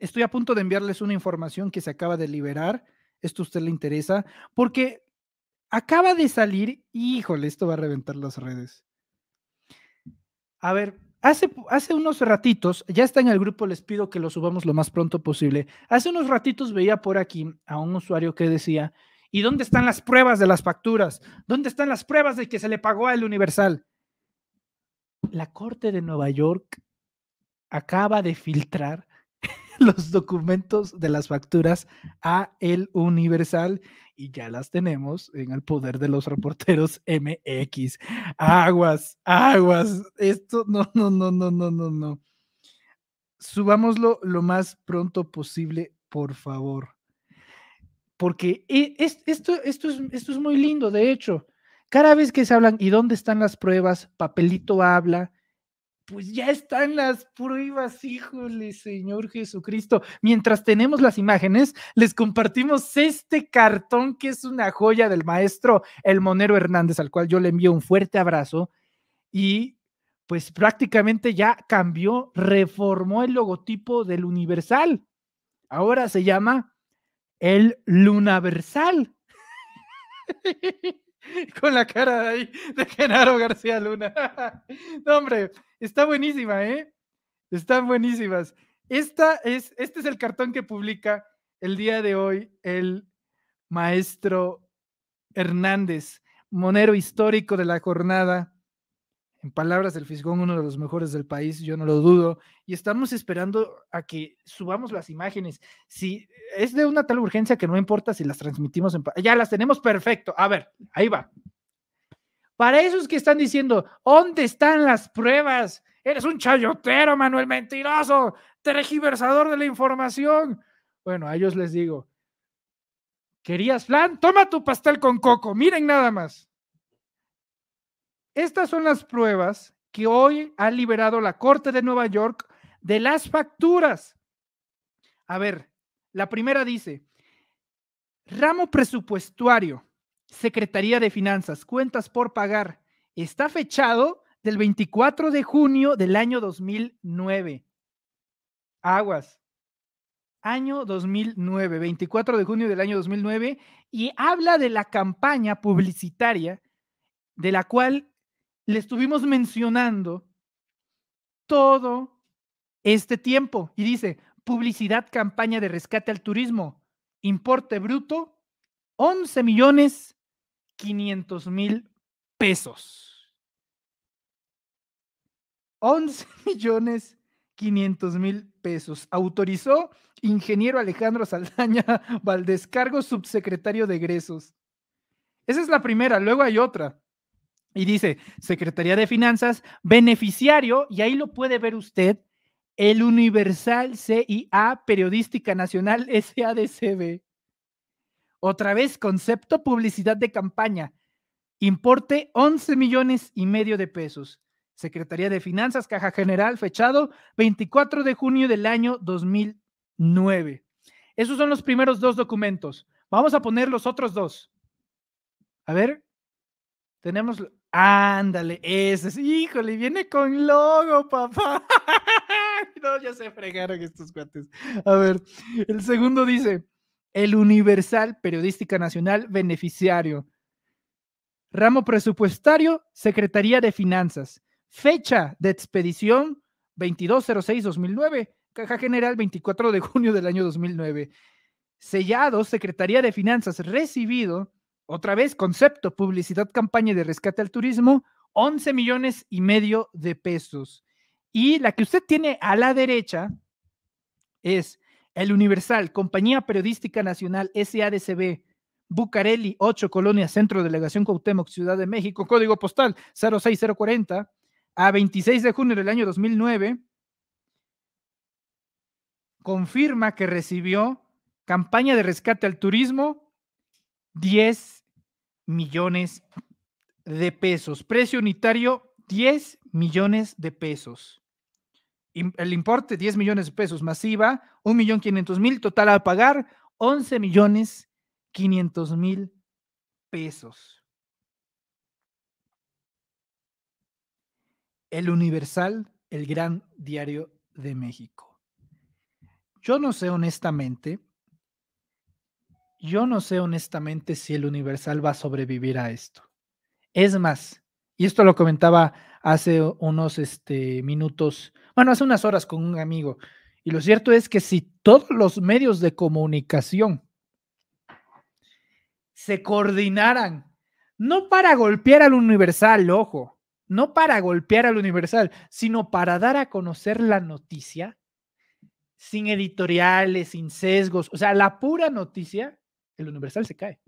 estoy a punto de enviarles una información que se acaba de liberar. Esto a usted le interesa, porque acaba de salir, híjole, esto va a reventar las redes. A ver, hace, hace unos ratitos, ya está en el grupo, les pido que lo subamos lo más pronto posible. Hace unos ratitos veía por aquí a un usuario que decía, ¿y dónde están las pruebas de las facturas? ¿Dónde están las pruebas de que se le pagó a el Universal? La Corte de Nueva York acaba de filtrar los documentos de las facturas a El Universal y ya las tenemos en el poder de los reporteros MX. Aguas, aguas. Esto no, no, no, no, no, no, no. Subámoslo lo más pronto posible, por favor. Porque e, esto, esto, esto es muy lindo, de hecho. Cada vez que se hablan, ¿y dónde están las pruebas? Papelito habla, pues ya están las pruebas, híjole, Señor Jesucristo. Mientras tenemos las imágenes, les compartimos este cartón que es una joya del maestro El Monero Hernández, al cual yo le envío un fuerte abrazo. Y pues prácticamente ya cambió, reformó el logotipo del Universal. Ahora se llama el Lunaversal. con la cara de ahí de Genaro García Luna. no, hombre, está buenísima, ¿eh? Están buenísimas. Esta es, este es el cartón que publica el día de hoy el maestro Hernández, monero histórico de la jornada en palabras del Fisgón, uno de los mejores del país, yo no lo dudo, y estamos esperando a que subamos las imágenes. Si es de una tal urgencia que no importa si las transmitimos en... Ya las tenemos perfecto. A ver, ahí va. Para esos que están diciendo, ¿dónde están las pruebas? Eres un chayotero, Manuel, mentiroso, tergiversador de la información. Bueno, a ellos les digo, ¿querías flan? Toma tu pastel con coco, miren nada más. Estas son las pruebas que hoy ha liberado la Corte de Nueva York de las facturas. A ver, la primera dice, ramo presupuestario, Secretaría de Finanzas, cuentas por pagar, está fechado del 24 de junio del año 2009. Aguas. Año 2009, 24 de junio del año 2009, y habla de la campaña publicitaria de la cual le estuvimos mencionando todo este tiempo. Y dice, publicidad, campaña de rescate al turismo, importe bruto, 11 millones 500 mil pesos. 11 millones 500 mil pesos. Autorizó ingeniero Alejandro Saldaña Valdescargo, subsecretario de egresos. Esa es la primera, luego hay otra y dice Secretaría de Finanzas, beneficiario, y ahí lo puede ver usted, el Universal CIA Periodística Nacional SADCB. Otra vez, concepto publicidad de campaña. Importe 11 millones y medio de pesos. Secretaría de Finanzas, Caja General, fechado 24 de junio del año 2009. Esos son los primeros dos documentos. Vamos a poner los otros dos. A ver, tenemos Ándale, ese es. Híjole, viene con logo, papá. no, ya se fregaron estos cuates. A ver, el segundo dice, el Universal Periodística Nacional Beneficiario. Ramo presupuestario, Secretaría de Finanzas. Fecha de expedición 2206-2009. Caja General 24 de junio del año 2009. Sellado, Secretaría de Finanzas. Recibido otra vez, concepto, publicidad, campaña de rescate al turismo, 11 millones y medio de pesos. Y la que usted tiene a la derecha es El Universal, Compañía Periodística Nacional, SADCB, Bucareli, 8 Colonia, Centro Delegación Cuauhtémoc, Ciudad de México, código postal 06040, a 26 de junio del año 2009, confirma que recibió campaña de rescate al turismo 10 millones de pesos. Precio unitario, 10 millones de pesos. El importe, 10 millones de pesos. Masiva, 1.500.000. Total a pagar, 11 millones 500 mil pesos. El Universal, el gran diario de México. Yo no sé honestamente yo no sé honestamente si el Universal va a sobrevivir a esto. Es más, y esto lo comentaba hace unos este, minutos, bueno, hace unas horas con un amigo, y lo cierto es que si todos los medios de comunicación se coordinaran, no para golpear al Universal, ojo, no para golpear al Universal, sino para dar a conocer la noticia sin editoriales, sin sesgos, o sea, la pura noticia, el Universal se cae.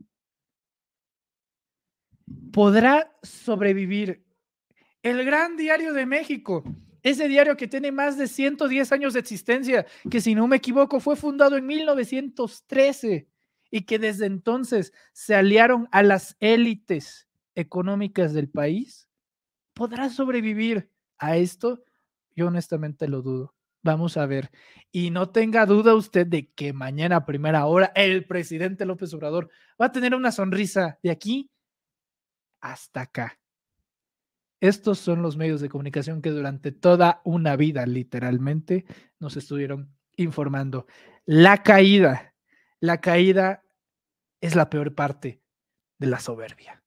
¿Podrá sobrevivir el Gran Diario de México? Ese diario que tiene más de 110 años de existencia, que si no me equivoco fue fundado en 1913 y que desde entonces se aliaron a las élites económicas del país, ¿podrá sobrevivir a esto? Yo honestamente lo dudo. Vamos a ver. Y no tenga duda usted de que mañana a primera hora el presidente López Obrador va a tener una sonrisa de aquí hasta acá. Estos son los medios de comunicación que durante toda una vida, literalmente, nos estuvieron informando. La caída, la caída es la peor parte de la soberbia.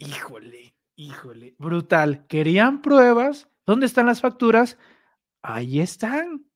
Híjole, híjole, brutal. Querían pruebas ¿Dónde están las facturas? Ahí están.